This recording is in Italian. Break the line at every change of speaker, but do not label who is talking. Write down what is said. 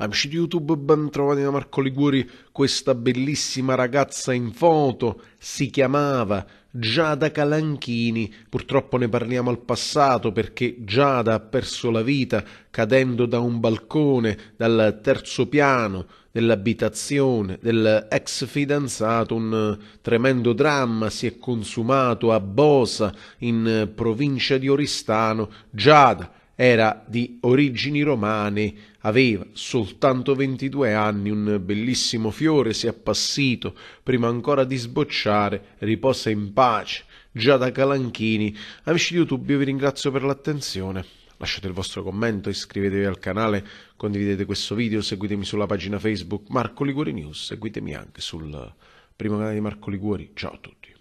Amici di YouTube, ben trovati da Marco Liguori. Questa bellissima ragazza in foto si chiamava Giada Calanchini. Purtroppo ne parliamo al passato perché Giada ha perso la vita cadendo da un balcone dal terzo piano dell'abitazione dell'ex fidanzato. Un tremendo dramma si è consumato a Bosa in provincia di Oristano. Giada era di origini romane, aveva soltanto 22 anni, un bellissimo fiore si è appassito prima ancora di sbocciare, riposa in pace, già da Calanchini. Amici di YouTube, io vi ringrazio per l'attenzione. Lasciate il vostro commento, iscrivetevi al canale, condividete questo video, seguitemi sulla pagina Facebook Marco Liguori News, seguitemi anche sul primo canale di Marco Liguori. Ciao a tutti.